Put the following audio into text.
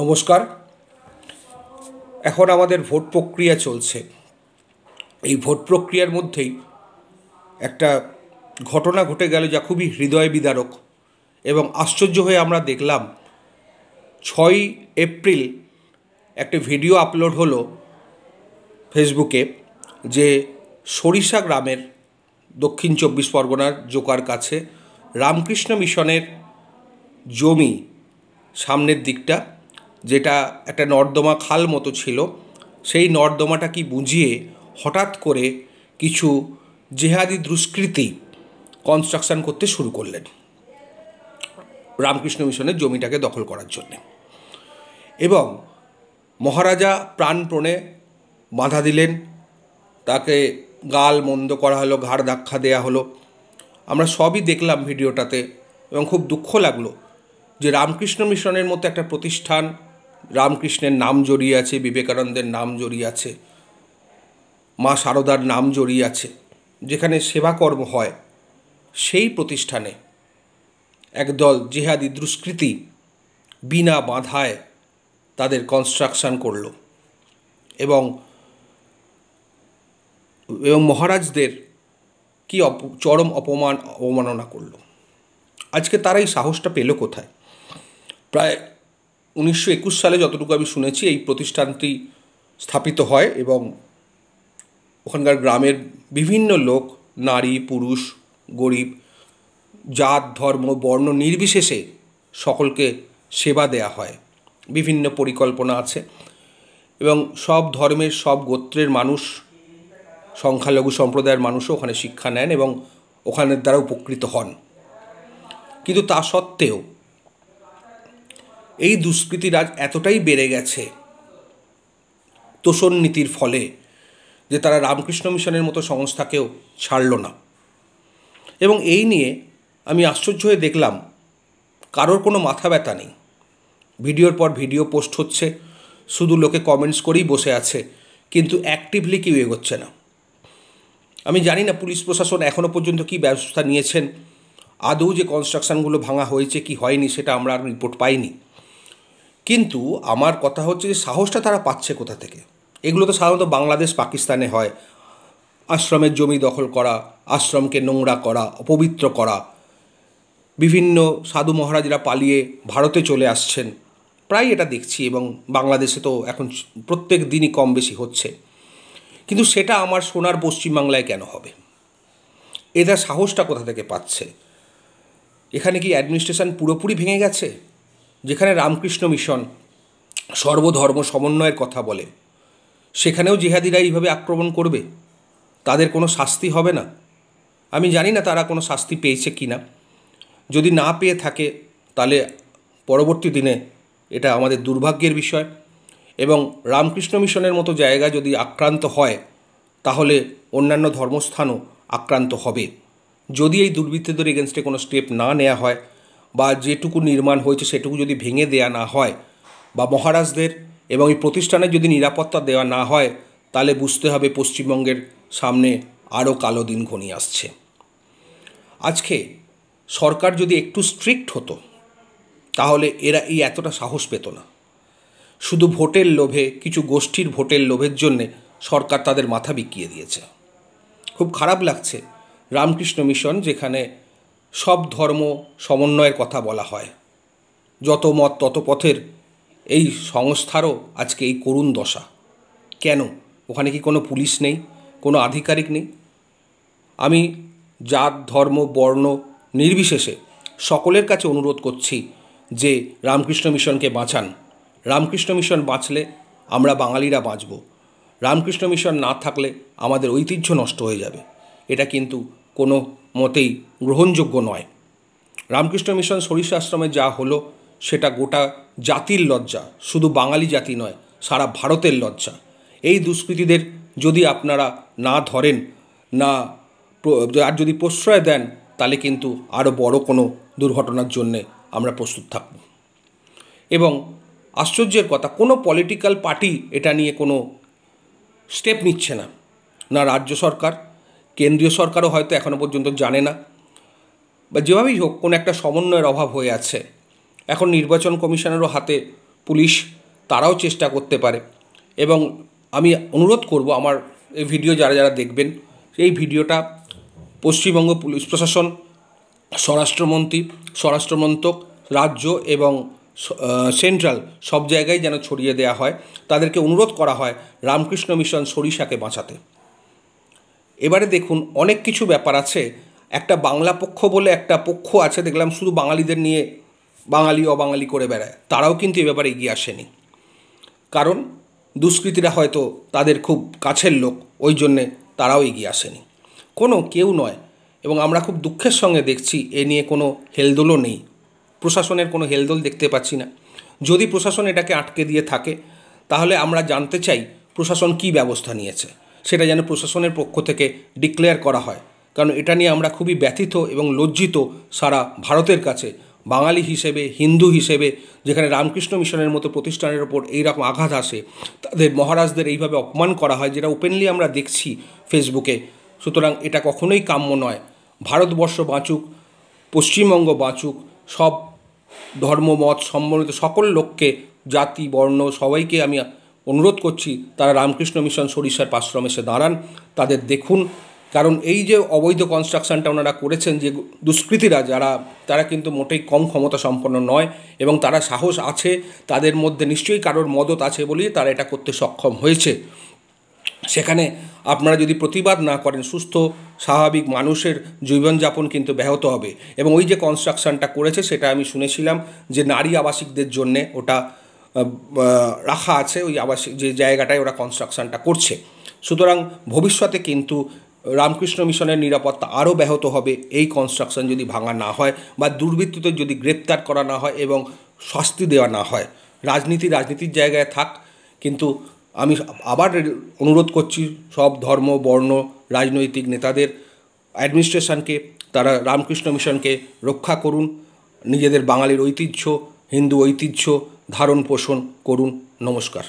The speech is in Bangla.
নমস্কার এখন আমাদের ভোট প্রক্রিয়া চলছে এই ভোট প্রক্রিয়ার মধ্যেই একটা ঘটনা ঘটে গেল যা খুবই হৃদয় বিদারক এবং আশ্চর্য হয়ে আমরা দেখলাম ছয় এপ্রিল একটা ভিডিও আপলোড হলো ফেসবুকে যে সরিষা গ্রামের দক্ষিণ চব্বিশ পরগনার জোকার কাছে রামকৃষ্ণ মিশনের জমি সামনের দিকটা যেটা একটা নর্দমা খাল মতো ছিল সেই নর্দমাটা কি বুঝিয়ে হঠাৎ করে কিছু জেহাদি দুষ্কৃতি কনস্ট্রাকশন করতে শুরু করলেন রামকৃষ্ণ মিশনের জমিটাকে দখল করার জন্যে এবং মহারাজা প্রাণপণে বাধা দিলেন তাকে গাল মন্দ করা হলো ঘাড় ধাক্কা দেয়া হলো আমরা সবই দেখলাম ভিডিওটাতে এবং খুব দুঃখ লাগলো যে রামকৃষ্ণ মিশনের মতো একটা প্রতিষ্ঠান রামকৃষ্ণের নাম জড়িয়ে আছে বিবেকানন্দের নাম জড়িয়ে আছে মা সারদার নাম জড়িয়ে আছে যেখানে সেবাকর্ম হয় সেই প্রতিষ্ঠানে একদল জেহাদি দুষ্কৃতি বিনা বাধায় তাদের কনস্ট্রাকশন করল এবং এবং মহারাজদের কি চরম অপমান অবমাননা করল আজকে তারাই সাহসটা পেল কোথায় প্রায় উনিশশো একুশ সালে যতটুকু আমি শুনেছি এই প্রতিষ্ঠানটি স্থাপিত হয় এবং ওখানকার গ্রামের বিভিন্ন লোক নারী পুরুষ গরিব জাত ধর্ম বর্ণ নির্বিশেষে সকলকে সেবা দেয়া হয় বিভিন্ন পরিকল্পনা আছে এবং সব ধর্মের সব গোত্রের মানুষ সংখ্যালঘু সম্প্রদায়ের মানুষও ওখানে শিক্ষা নেন এবং ওখানের দ্বারা উপকৃত হন কিন্তু তা সত্ত্বেও এই দুষ্কৃতিরাজ এতটাই বেড়ে গেছে তোষণ নীতির ফলে যে তারা রামকৃষ্ণ মিশনের মতো সংস্থাকেও ছাড়ল না এবং এই নিয়ে আমি আশ্চর্য হয়ে দেখলাম কারোর কোনো মাথা ব্যথা নেই ভিডিওর পর ভিডিও পোস্ট হচ্ছে শুধু লোকে কমেন্টস করেই বসে আছে কিন্তু অ্যাক্টিভলি কেউ এগোচ্ছে না আমি জানি না পুলিশ প্রশাসন এখনও পর্যন্ত কি ব্যবস্থা নিয়েছেন আদৌ যে কনস্ট্রাকশানগুলো ভাঙা হয়েছে কি হয়নি সেটা আমরা আর রিপোর্ট পাইনি কিন্তু আমার কথা হচ্ছে যে সাহসটা তারা পাচ্ছে কোথা থেকে এগুলো তো সাধারণত বাংলাদেশ পাকিস্তানে হয় আশ্রমের জমি দখল করা আশ্রমকে নোংরা করা অপবিত্র করা বিভিন্ন সাধু মহারাজরা পালিয়ে ভারতে চলে আসছেন প্রায় এটা দেখছি এবং বাংলাদেশে তো এখন প্রত্যেক দিনই কম বেশি হচ্ছে কিন্তু সেটা আমার সোনার পশ্চিমবাংলায় কেন হবে এদের সাহসটা কোথা থেকে পাচ্ছে এখানে কি অ্যাডমিনিস্ট্রেশন পুরোপুরি ভেঙে গেছে যেখানে রামকৃষ্ণ মিশন সর্বধর্ম সমন্বয়ের কথা বলে সেখানেও জিহাদিরা এইভাবে আক্রমণ করবে তাদের কোনো শাস্তি হবে না আমি জানি না তারা কোনো শাস্তি পেয়েছে কি না যদি না পেয়ে থাকে তাহলে পরবর্তী দিনে এটা আমাদের দুর্ভাগ্যের বিষয় এবং রামকৃষ্ণ মিশনের মতো জায়গা যদি আক্রান্ত হয় তাহলে অন্যান্য ধর্মস্থানও আক্রান্ত হবে যদি এই দুর্বৃত্তদের এগেনস্টে কোনো স্টেপ না নেওয়া হয় বা যেটুকু নির্মাণ হয়েছে সেটুকু যদি ভেঙে দেয়া না হয় বা মহারাজদের এবং এই প্রতিষ্ঠানে যদি নিরাপত্তা দেওয়া না হয় তাহলে বুঝতে হবে পশ্চিমবঙ্গের সামনে আরও কালো দিন ঘনিয়ে আসছে আজকে সরকার যদি একটু স্ট্রিক্ট হতো তাহলে এরা এই এতটা সাহস পেত না শুধু ভোটের লোভে কিছু গোষ্ঠীর ভোটের লোভের জন্যে সরকার তাদের মাথা বিকিয়ে দিয়েছে খুব খারাপ লাগছে রামকৃষ্ণ মিশন যেখানে সব ধর্ম সমন্বয়ের কথা বলা হয় যত মত তত পথের এই সংস্থারও আজকে এই করুণ দশা কেন ওখানে কি কোনো পুলিশ নেই কোনো আধিকারিক নেই আমি জাত ধর্ম বর্ণ নির্বিশেষে সকলের কাছে অনুরোধ করছি যে রামকৃষ্ণ মিশনকে বাঁচান রামকৃষ্ণ মিশন বাঁচলে আমরা বাঙালিরা বাঁচব রামকৃষ্ণ মিশন না থাকলে আমাদের ঐতিহ্য নষ্ট হয়ে যাবে এটা কিন্তু কোনো মতেই গ্রহণযোগ্য নয় রামকৃষ্ণ মিশন সরিষ আশ্রমে যা হলো সেটা গোটা জাতির লজ্জা শুধু বাঙালি জাতি নয় সারা ভারতের লজ্জা এই দুষ্কৃতীদের যদি আপনারা না ধরেন না আর যদি প্রশ্রয় দেন তাহলে কিন্তু আরও বড় কোনো দুর্ঘটনার জন্যে আমরা প্রস্তুত থাকব এবং আশ্চর্যের কথা কোনো পলিটিক্যাল পার্টি এটা নিয়ে কোনো স্টেপ নিচ্ছে না না রাজ্য সরকার কেন্দ্রীয় সরকারও হয়তো এখনও পর্যন্ত জানে না বা যেভাবেই হোক কোনো একটা সমন্বয়ের অভাব হয়ে আছে এখন নির্বাচন কমিশনেরও হাতে পুলিশ তারাও চেষ্টা করতে পারে এবং আমি অনুরোধ করব আমার এই ভিডিও যারা যারা দেখবেন এই ভিডিওটা পশ্চিমবঙ্গ পুলিশ প্রশাসন স্বরাষ্ট্রমন্ত্রী স্বরাষ্ট্রমন্ত্রক রাজ্য এবং সেন্ট্রাল সব জায়গায় যেন ছড়িয়ে দেওয়া হয় তাদেরকে অনুরোধ করা হয় রামকৃষ্ণ মিশন সরিষাকে বাঁচাতে এবারে দেখুন অনেক কিছু ব্যাপার আছে একটা বাংলা পক্ষ বলে একটা পক্ষ আছে দেখলাম শুধু বাঙালিদের নিয়ে বাঙালি অবাঙালি করে বেড়ায় তারাও কিন্তু এ ব্যাপারে এগিয়ে আসেনি কারণ দুষ্কৃতীরা হয়তো তাদের খুব কাছের লোক ওই জন্যে তারাও এগিয়ে আসেনি কোনো কেউ নয় এবং আমরা খুব দুঃখের সঙ্গে দেখছি এ নিয়ে কোনো হেলদোলও নেই প্রশাসনের কোনো হেলদোল দেখতে পাচ্ছি না যদি প্রশাসন এটাকে আটকে দিয়ে থাকে তাহলে আমরা জানতে চাই প্রশাসন কি ব্যবস্থা নিয়েছে সেটা যেন প্রশাসনের পক্ষ থেকে ডিক্লেয়ার করা হয় কারণ এটা নিয়ে আমরা খুবই ব্যথিত এবং লজ্জিত সারা ভারতের কাছে বাঙালি হিসেবে হিন্দু হিসেবে যেখানে রামকৃষ্ণ মিশনের মতো প্রতিষ্ঠানের ওপর এইরকম আঘাত আসে তাদের মহারাজদের এইভাবে অপমান করা হয় যেটা ওপেনলি আমরা দেখছি ফেসবুকে সুতরাং এটা কখনোই কাম্য নয় ভারতবর্ষ বাঁচুক পশ্চিমবঙ্গ বাঁচুক সব মত সম্বন্ধিত সকল লোককে জাতি বর্ণ সবাইকে আমি অনুরোধ করছি তারা রামকৃষ্ণ মিশন সরিষার পাশ্রম এসে দাঁড়ান তাদের দেখুন কারণ এই যে অবৈধ কনস্ট্রাকশনটা ওনারা করেছেন যে দুষ্কৃতীরা যারা তারা কিন্তু মোটেই কম ক্ষমতা সম্পন্ন নয় এবং তারা সাহস আছে তাদের মধ্যে নিশ্চয়ই কারোর মদত আছে বলেই তারা এটা করতে সক্ষম হয়েছে সেখানে আপনারা যদি প্রতিবাদ না করেন সুস্থ স্বাভাবিক মানুষের জীবনযাপন কিন্তু ব্যাহত হবে এবং ওই যে কনস্ট্রাকশনটা করেছে সেটা আমি শুনেছিলাম যে নারী আবাসিকদের জন্যে ওটা রাখা আছে ওই আবাসিক যে জায়গাটায় ওরা কনস্ট্রাকশনটা করছে সুতরাং ভবিষ্যতে কিন্তু রামকৃষ্ণ মিশনের নিরাপত্তা আরও ব্যাহত হবে এই কনস্ট্রাকশন যদি ভাঙা না হয় বা দুর্বৃত্তদের যদি গ্রেপ্তার করা না হয় এবং শাস্তি দেওয়া না হয় রাজনীতি রাজনীতির জায়গায় থাক কিন্তু আমি আবার অনুরোধ করছি সব ধর্ম বর্ণ রাজনৈতিক নেতাদের অ্যাডমিনিস্ট্রেশনকে তারা রামকৃষ্ণ মিশনকে রক্ষা করুন নিজেদের বাঙালির ঐতিহ্য হিন্দু ঐতিহ্য ধারণ পোষণ করুন নমস্কার